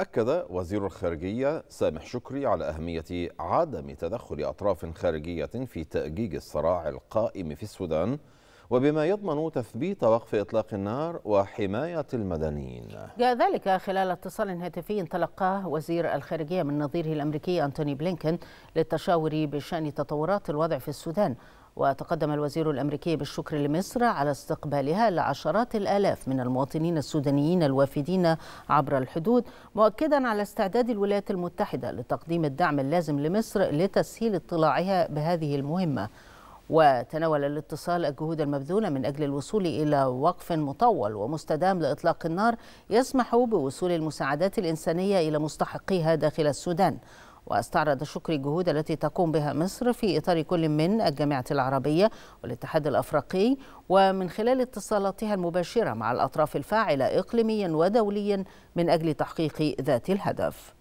أكد وزير الخارجية سامح شكري على أهمية عدم تدخل أطراف خارجية في تأجيج الصراع القائم في السودان وبما يضمن تثبيت وقف إطلاق النار وحماية المدنيين جاء ذلك خلال اتصال هاتفي تلقاه وزير الخارجية من نظيره الأمريكي أنتوني بلينكن للتشاور بشأن تطورات الوضع في السودان وتقدم الوزير الأمريكي بالشكر لمصر على استقبالها لعشرات الآلاف من المواطنين السودانيين الوافدين عبر الحدود مؤكدا على استعداد الولايات المتحدة لتقديم الدعم اللازم لمصر لتسهيل اطلاعها بهذه المهمة وتناول الاتصال الجهود المبذولة من أجل الوصول إلى وقف مطول ومستدام لإطلاق النار يسمح بوصول المساعدات الإنسانية إلى مستحقيها داخل السودان واستعرض شكر الجهود التي تقوم بها مصر في إطار كل من الجامعة العربية والاتحاد الأفريقي ومن خلال اتصالاتها المباشرة مع الأطراف الفاعلة إقليميا ودوليا من أجل تحقيق ذات الهدف